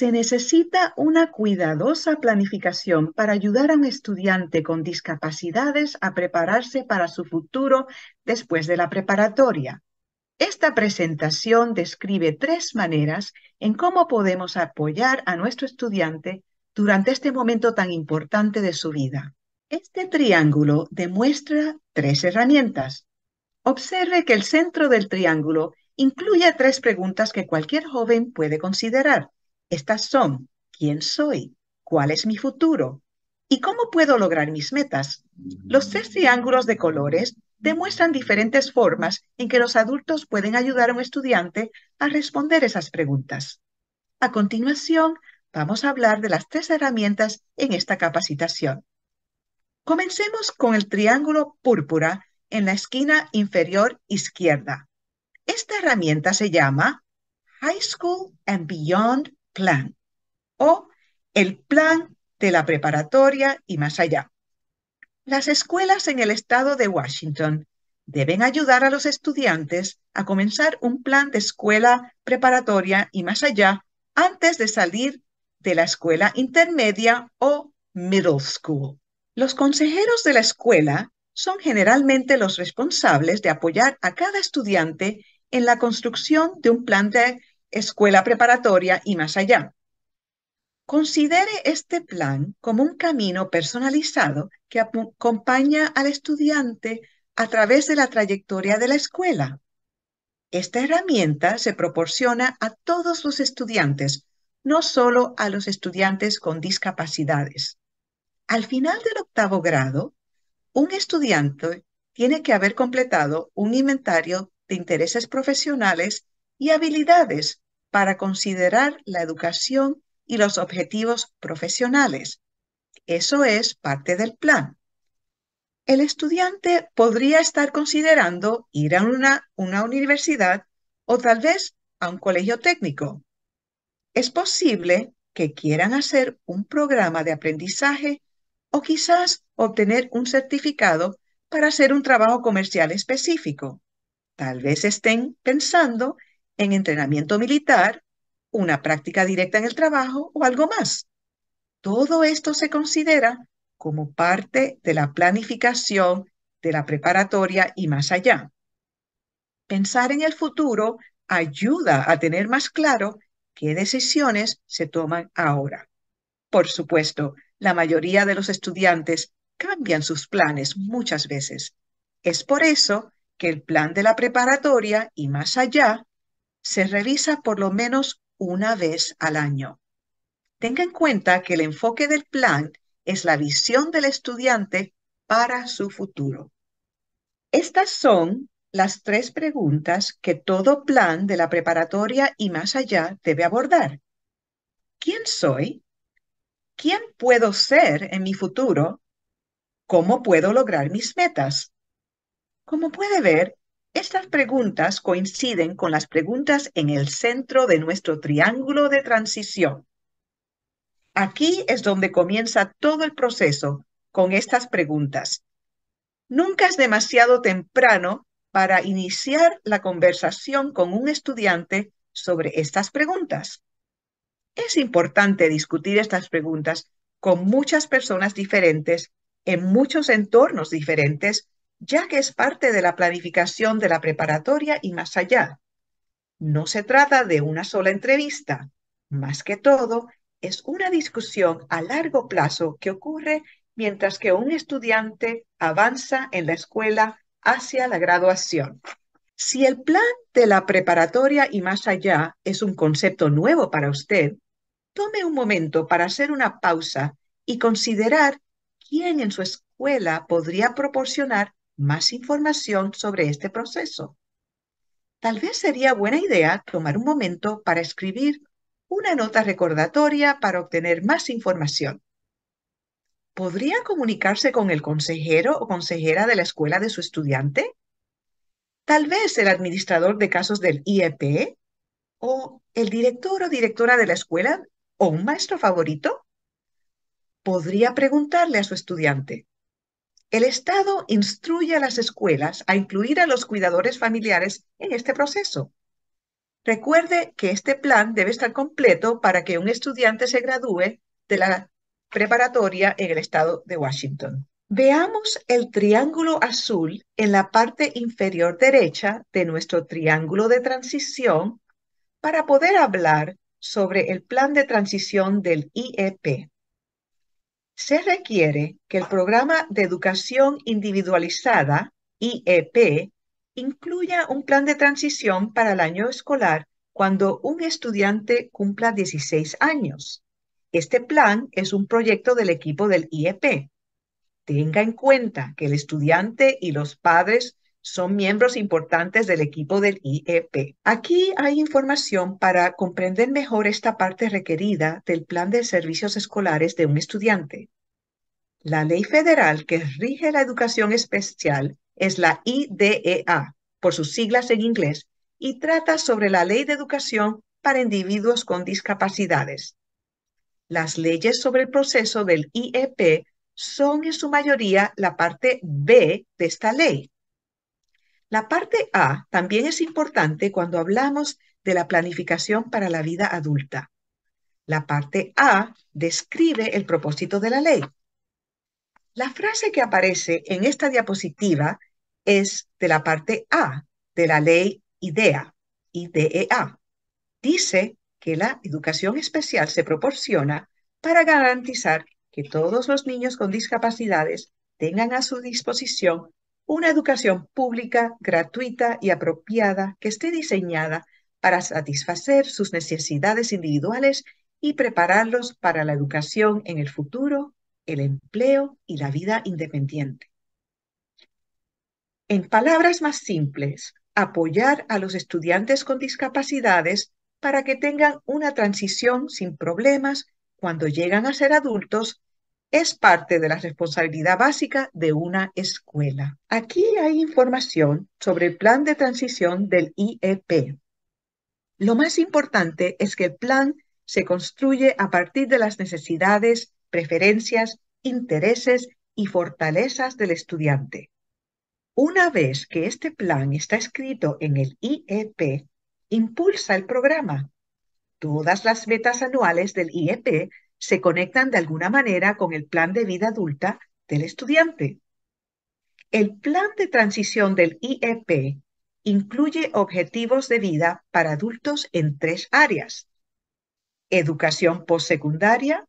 Se necesita una cuidadosa planificación para ayudar a un estudiante con discapacidades a prepararse para su futuro después de la preparatoria. Esta presentación describe tres maneras en cómo podemos apoyar a nuestro estudiante durante este momento tan importante de su vida. Este triángulo demuestra tres herramientas. Observe que el centro del triángulo incluye tres preguntas que cualquier joven puede considerar. Estas son quién soy, cuál es mi futuro y cómo puedo lograr mis metas. Los tres triángulos de colores demuestran diferentes formas en que los adultos pueden ayudar a un estudiante a responder esas preguntas. A continuación, vamos a hablar de las tres herramientas en esta capacitación. Comencemos con el triángulo púrpura en la esquina inferior izquierda. Esta herramienta se llama High School and Beyond plan o el plan de la preparatoria y más allá. Las escuelas en el estado de Washington deben ayudar a los estudiantes a comenzar un plan de escuela preparatoria y más allá antes de salir de la escuela intermedia o middle school. Los consejeros de la escuela son generalmente los responsables de apoyar a cada estudiante en la construcción de un plan de escuela preparatoria y más allá. Considere este plan como un camino personalizado que acompaña al estudiante a través de la trayectoria de la escuela. Esta herramienta se proporciona a todos los estudiantes, no solo a los estudiantes con discapacidades. Al final del octavo grado, un estudiante tiene que haber completado un inventario de intereses profesionales y habilidades para considerar la educación y los objetivos profesionales. Eso es parte del plan. El estudiante podría estar considerando ir a una, universidad o tal vez a un colegio técnico. Es posible que quieran hacer un programa de aprendizaje o quizás obtener un certificado para hacer un trabajo comercial específico. Tal vez estén pensando en entrenamiento militar, una práctica directa en el trabajo o algo más. Todo esto se considera como parte de la planificación de la preparatoria y más allá. Pensar en el futuro ayuda a tener más claro qué decisiones se toman ahora. Por supuesto, la mayoría de los estudiantes cambian sus planes muchas veces. Es por eso que el plan de la preparatoria y más allá se revisa por lo menos una vez al año. Tenga en cuenta que el enfoque del plan es la visión del estudiante para su futuro. Estas son las tres preguntas que todo plan de la preparatoria y más allá debe abordar. ¿Quién soy? ¿Quién puedo ser en mi futuro? ¿Cómo puedo lograr mis metas? Como puede ver, estas preguntas coinciden con las preguntas en el centro de nuestro triángulo de transición. Aquí es donde comienza todo el proceso con estas preguntas. Nunca es demasiado temprano para iniciar la conversación con un estudiante sobre estas preguntas. Es importante discutir estas preguntas con muchas personas diferentes, en muchos entornos diferentes, ya que es parte de la planificación de la preparatoria y más allá. No se trata de una sola entrevista, más que todo, es una discusión a largo plazo que ocurre mientras que un estudiante avanza en la escuela hacia la graduación. Si el plan de la preparatoria y más allá es un concepto nuevo para usted, tome un momento para hacer una pausa y considerar quién en su escuela podría proporcionar más información sobre este proceso. Tal vez sería buena idea tomar un momento para escribir una nota recordatoria para obtener más información. ¿Podría comunicarse con el consejero o consejera de la escuela de su estudiante? Tal vez el administrador de casos del IEP o el director o directora de la escuela o un maestro favorito. Podría preguntarle a su estudiante, el Estado instruye a las escuelas a incluir a los cuidadores familiares en este proceso. Recuerde que este plan debe estar completo para que un estudiante se gradúe de la preparatoria en el estado de Washington. Veamos el triángulo azul en la parte inferior derecha de nuestro triángulo de transición para poder hablar sobre el plan de transición del IEP se requiere que el programa de educación individualizada, IEP, incluya un plan de transición para el año escolar cuando un estudiante cumpla 16 años. Este plan es un proyecto del equipo del IEP. Tenga en cuenta que el estudiante y los padres son miembros importantes del equipo del IEP. Aquí hay información para comprender mejor esta parte requerida del plan de servicios escolares de un estudiante. La ley federal que rige la educación especial es la IDEA, por sus siglas en inglés, y trata sobre la ley de educación para individuos con discapacidades. Las leyes sobre el proceso del IEP son en su mayoría la parte B de esta ley la parte A también es importante cuando hablamos de la planificación para la vida adulta. La parte A describe el propósito de la ley. La frase que aparece en esta diapositiva es de la parte A de la ley IDEA, e Dice que la educación especial se proporciona para garantizar que todos los niños con discapacidades tengan a su disposición una educación pública, gratuita y apropiada que esté diseñada para satisfacer sus necesidades individuales y prepararlos para la educación en el futuro, el empleo y la vida independiente. En palabras más simples, apoyar a los estudiantes con discapacidades para que tengan una transición sin problemas cuando llegan a ser adultos es parte de la responsabilidad básica de una escuela. Aquí hay información sobre el plan de transición del IEP. Lo más importante es que el plan se construye a partir de las necesidades, preferencias, intereses y fortalezas del estudiante. Una vez que este plan está escrito en el IEP, impulsa el programa. Todas las metas anuales del IEP se conectan de alguna manera con el plan de vida adulta del estudiante. El plan de transición del IEP incluye objetivos de vida para adultos en tres áreas. Educación postsecundaria,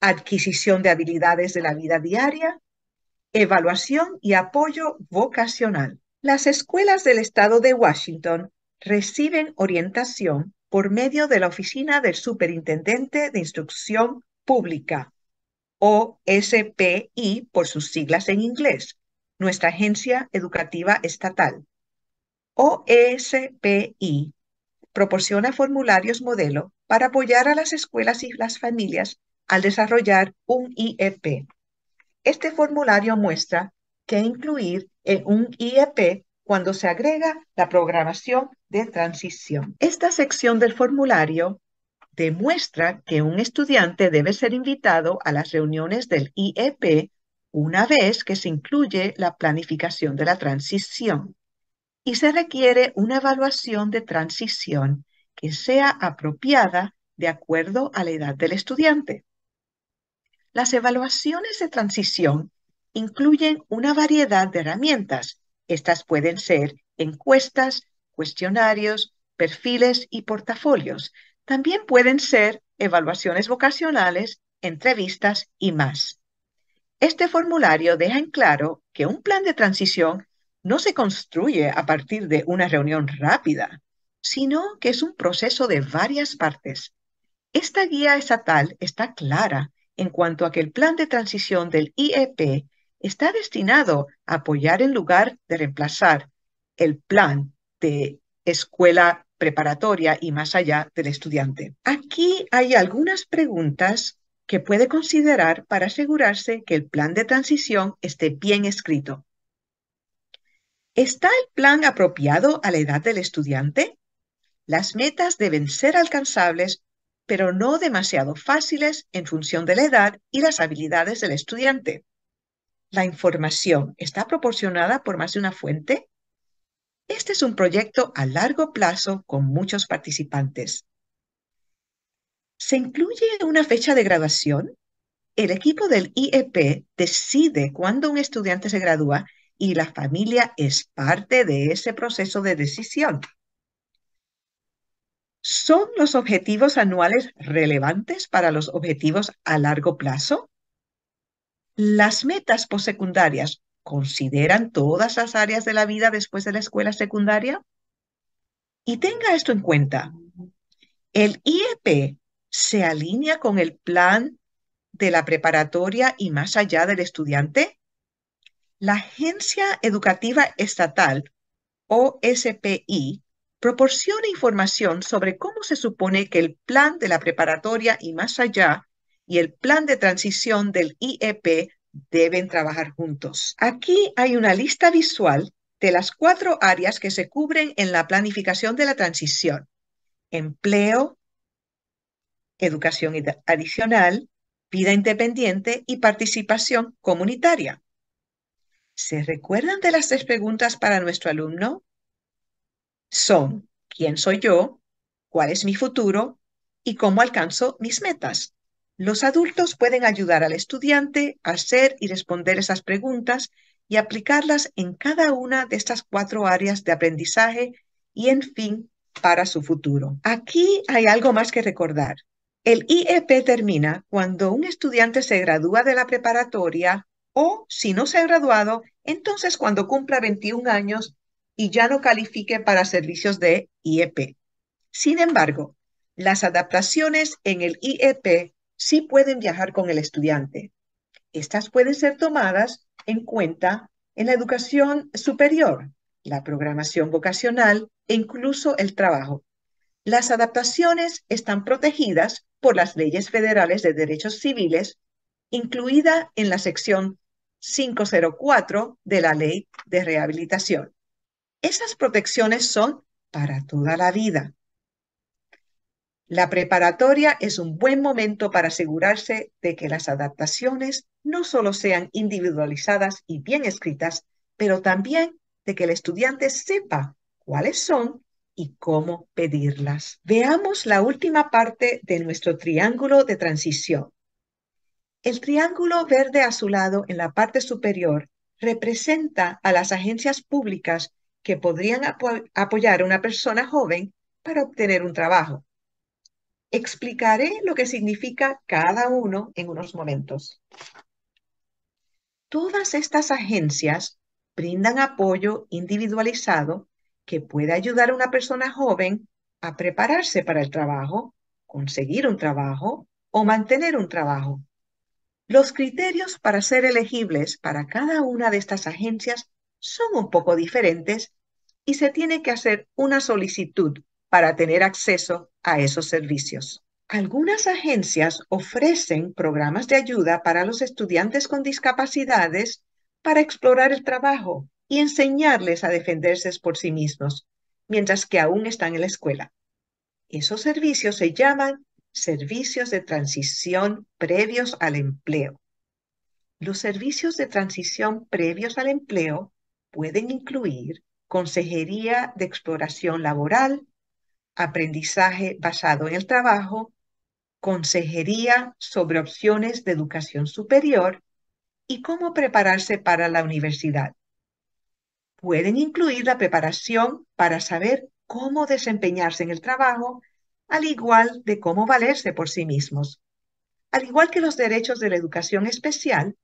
adquisición de habilidades de la vida diaria, evaluación y apoyo vocacional. Las escuelas del estado de Washington reciben orientación por medio de la Oficina del Superintendente de Instrucción Pública, OSPI, por sus siglas en inglés, nuestra agencia educativa estatal. OSPI proporciona formularios modelo para apoyar a las escuelas y las familias al desarrollar un IEP. Este formulario muestra qué incluir en un IEP cuando se agrega la programación transición. Esta sección del formulario demuestra que un estudiante debe ser invitado a las reuniones del IEP una vez que se incluye la planificación de la transición y se requiere una evaluación de transición que sea apropiada de acuerdo a la edad del estudiante. Las evaluaciones de transición incluyen una variedad de herramientas. Estas pueden ser encuestas, cuestionarios, perfiles y portafolios. También pueden ser evaluaciones vocacionales, entrevistas y más. Este formulario deja en claro que un plan de transición no se construye a partir de una reunión rápida, sino que es un proceso de varias partes. Esta guía estatal está clara en cuanto a que el plan de transición del IEP está destinado a apoyar en lugar de reemplazar el plan de escuela preparatoria y más allá del estudiante. Aquí hay algunas preguntas que puede considerar para asegurarse que el plan de transición esté bien escrito. ¿Está el plan apropiado a la edad del estudiante? Las metas deben ser alcanzables, pero no demasiado fáciles en función de la edad y las habilidades del estudiante. ¿La información está proporcionada por más de una fuente? Este es un proyecto a largo plazo con muchos participantes. ¿Se incluye una fecha de graduación? El equipo del IEP decide cuándo un estudiante se gradúa y la familia es parte de ese proceso de decisión. ¿Son los objetivos anuales relevantes para los objetivos a largo plazo? Las metas postsecundarias consideran todas las áreas de la vida después de la escuela secundaria. Y tenga esto en cuenta. El IEP se alinea con el plan de la preparatoria y más allá del estudiante. La Agencia Educativa Estatal, OSPI, proporciona información sobre cómo se supone que el plan de la preparatoria y más allá y el plan de transición del IEP deben trabajar juntos. Aquí hay una lista visual de las cuatro áreas que se cubren en la planificación de la transición. Empleo, educación adicional, vida independiente y participación comunitaria. ¿Se recuerdan de las tres preguntas para nuestro alumno? Son, ¿quién soy yo? ¿Cuál es mi futuro? ¿Y cómo alcanzo mis metas? Los adultos pueden ayudar al estudiante a hacer y responder esas preguntas y aplicarlas en cada una de estas cuatro áreas de aprendizaje y, en fin, para su futuro. Aquí hay algo más que recordar. El IEP termina cuando un estudiante se gradúa de la preparatoria o, si no se ha graduado, entonces cuando cumpla 21 años y ya no califique para servicios de IEP. Sin embargo, las adaptaciones en el IEP sí pueden viajar con el estudiante. Estas pueden ser tomadas en cuenta en la educación superior, la programación vocacional e incluso el trabajo. Las adaptaciones están protegidas por las leyes federales de derechos civiles, incluida en la sección 504 de la Ley de Rehabilitación. Esas protecciones son para toda la vida. La preparatoria es un buen momento para asegurarse de que las adaptaciones no solo sean individualizadas y bien escritas, pero también de que el estudiante sepa cuáles son y cómo pedirlas. Veamos la última parte de nuestro triángulo de transición. El triángulo verde azulado en la parte superior representa a las agencias públicas que podrían apoyar a una persona joven para obtener un trabajo. Explicaré lo que significa cada uno en unos momentos. Todas estas agencias brindan apoyo individualizado que puede ayudar a una persona joven a prepararse para el trabajo, conseguir un trabajo o mantener un trabajo. Los criterios para ser elegibles para cada una de estas agencias son un poco diferentes y se tiene que hacer una solicitud para tener acceso a esos servicios. Algunas agencias ofrecen programas de ayuda para los estudiantes con discapacidades para explorar el trabajo y enseñarles a defenderse por sí mismos mientras que aún están en la escuela. Esos servicios se llaman servicios de transición previos al empleo. Los servicios de transición previos al empleo pueden incluir consejería de exploración laboral, aprendizaje basado en el trabajo, consejería sobre opciones de educación superior y cómo prepararse para la universidad. Pueden incluir la preparación para saber cómo desempeñarse en el trabajo, al igual de cómo valerse por sí mismos. Al igual que los derechos de la educación especial,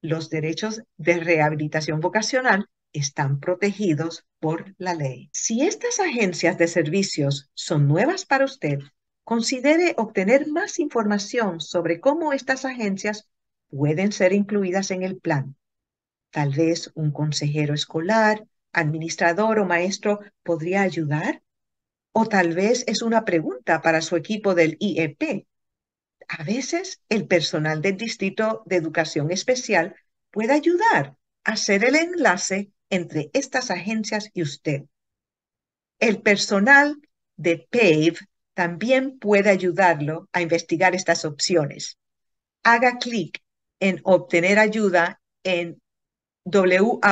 los derechos de rehabilitación vocacional están protegidos por la ley. Si estas agencias de servicios son nuevas para usted, considere obtener más información sobre cómo estas agencias pueden ser incluidas en el plan. Tal vez un consejero escolar, administrador o maestro podría ayudar. O tal vez es una pregunta para su equipo del IEP. A veces el personal del Distrito de Educación Especial puede ayudar a hacer el enlace entre estas agencias y usted. El personal de PAVE también puede ayudarlo a investigar estas opciones. Haga clic en obtener ayuda en wapav.org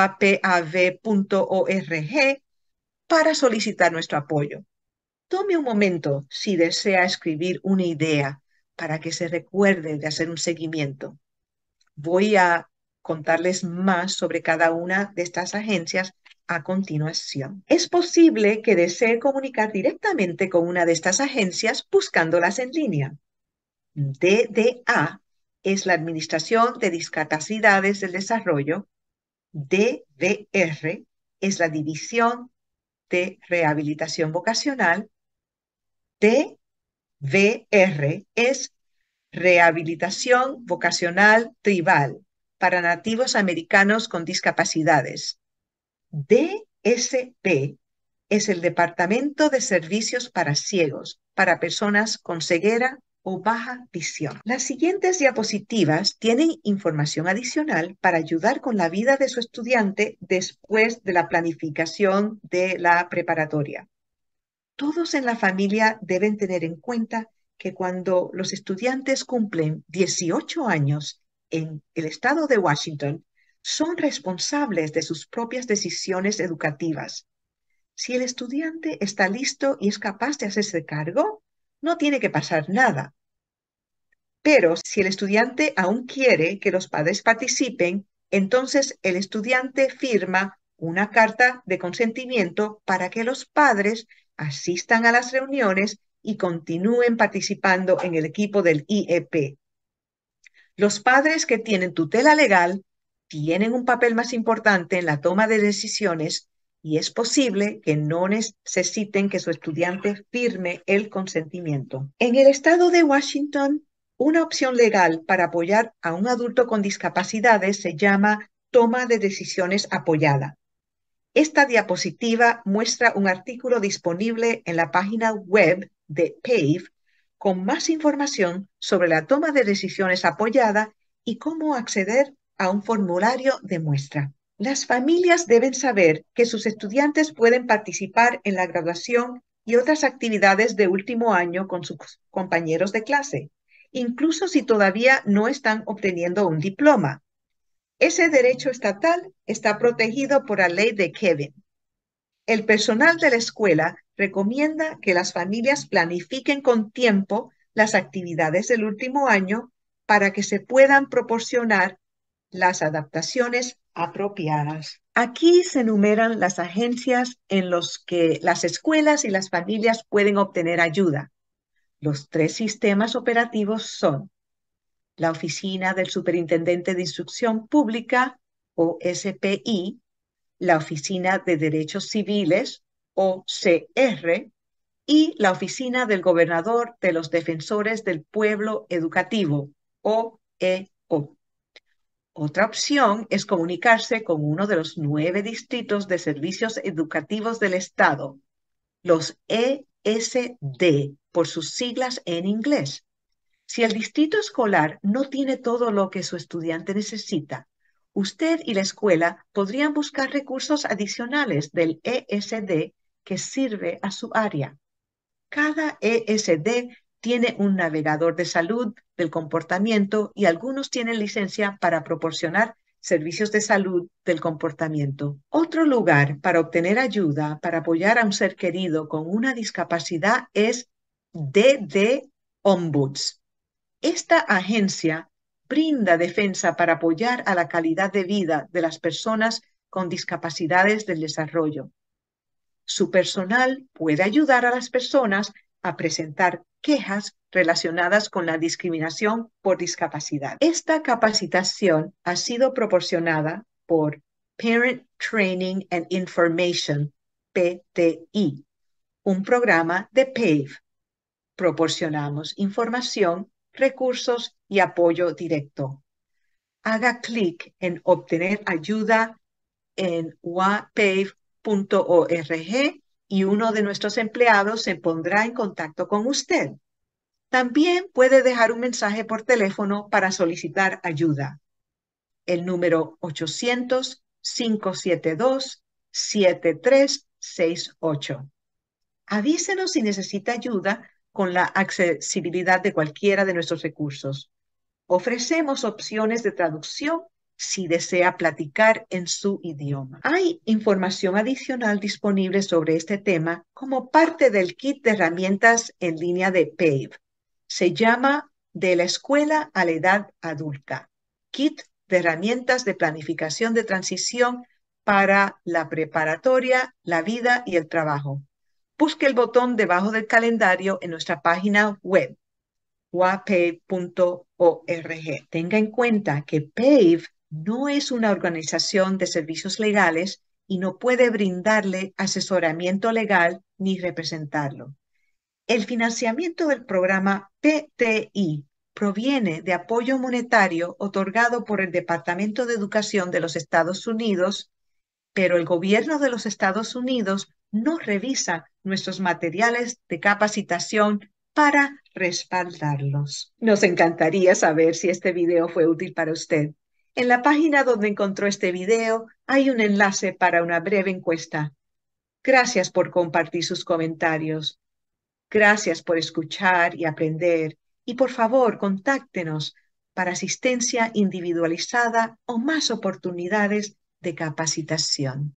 para solicitar nuestro apoyo. Tome un momento si desea escribir una idea para que se recuerde de hacer un seguimiento. Voy a contarles más sobre cada una de estas agencias a continuación. Es posible que desee comunicar directamente con una de estas agencias buscándolas en línea. DDA es la Administración de Discapacidades del Desarrollo. DDR es la División de Rehabilitación Vocacional. DVR es Rehabilitación Vocacional Tribal para nativos americanos con discapacidades. DSP es el Departamento de Servicios para Ciegos, para personas con ceguera o baja visión. Las siguientes diapositivas tienen información adicional para ayudar con la vida de su estudiante después de la planificación de la preparatoria. Todos en la familia deben tener en cuenta que cuando los estudiantes cumplen 18 años en el estado de Washington son responsables de sus propias decisiones educativas. Si el estudiante está listo y es capaz de hacerse cargo, no tiene que pasar nada. Pero si el estudiante aún quiere que los padres participen, entonces el estudiante firma una carta de consentimiento para que los padres asistan a las reuniones y continúen participando en el equipo del IEP. Los padres que tienen tutela legal tienen un papel más importante en la toma de decisiones y es posible que no necesiten que su estudiante firme el consentimiento. En el estado de Washington, una opción legal para apoyar a un adulto con discapacidades se llama toma de decisiones apoyada. Esta diapositiva muestra un artículo disponible en la página web de PAVE con más información sobre la toma de decisiones apoyada y cómo acceder a un formulario de muestra. Las familias deben saber que sus estudiantes pueden participar en la graduación y otras actividades de último año con sus compañeros de clase, incluso si todavía no están obteniendo un diploma. Ese derecho estatal está protegido por la ley de Kevin. El personal de la escuela recomienda que las familias planifiquen con tiempo las actividades del último año para que se puedan proporcionar las adaptaciones apropiadas. Aquí se enumeran las agencias en las que las escuelas y las familias pueden obtener ayuda. Los tres sistemas operativos son la Oficina del Superintendente de Instrucción Pública, o SPI, la Oficina de Derechos Civiles, OCR, y la Oficina del Gobernador de los Defensores del Pueblo Educativo, OEO. E Otra opción es comunicarse con uno de los nueve distritos de servicios educativos del Estado, los ESD, por sus siglas en inglés. Si el distrito escolar no tiene todo lo que su estudiante necesita, usted y la escuela podrían buscar recursos adicionales del ESD que sirve a su área. Cada ESD tiene un navegador de salud del comportamiento y algunos tienen licencia para proporcionar servicios de salud del comportamiento. Otro lugar para obtener ayuda para apoyar a un ser querido con una discapacidad es DD Ombuds. Esta agencia brinda defensa para apoyar a la calidad de vida de las personas con discapacidades del desarrollo. Su personal puede ayudar a las personas a presentar quejas relacionadas con la discriminación por discapacidad. Esta capacitación ha sido proporcionada por Parent Training and Information, PTI, un programa de PAVE. Proporcionamos información, recursos y apoyo directo. Haga clic en obtener ayuda en waPAVE .org y uno de nuestros empleados se pondrá en contacto con usted. También puede dejar un mensaje por teléfono para solicitar ayuda. El número 800-572-7368. Avísenos si necesita ayuda con la accesibilidad de cualquiera de nuestros recursos. Ofrecemos opciones de traducción si desea platicar en su idioma. Hay información adicional disponible sobre este tema como parte del kit de herramientas en línea de PAVE. Se llama De la escuela a la edad adulta. Kit de herramientas de planificación de transición para la preparatoria, la vida y el trabajo. Busque el botón debajo del calendario en nuestra página web wape.org. Tenga en cuenta que PAVE no es una organización de servicios legales y no puede brindarle asesoramiento legal ni representarlo. El financiamiento del programa PTI proviene de apoyo monetario otorgado por el Departamento de Educación de los Estados Unidos, pero el gobierno de los Estados Unidos no revisa nuestros materiales de capacitación para respaldarlos. Nos encantaría saber si este video fue útil para usted. En la página donde encontró este video hay un enlace para una breve encuesta. Gracias por compartir sus comentarios. Gracias por escuchar y aprender. Y por favor, contáctenos para asistencia individualizada o más oportunidades de capacitación.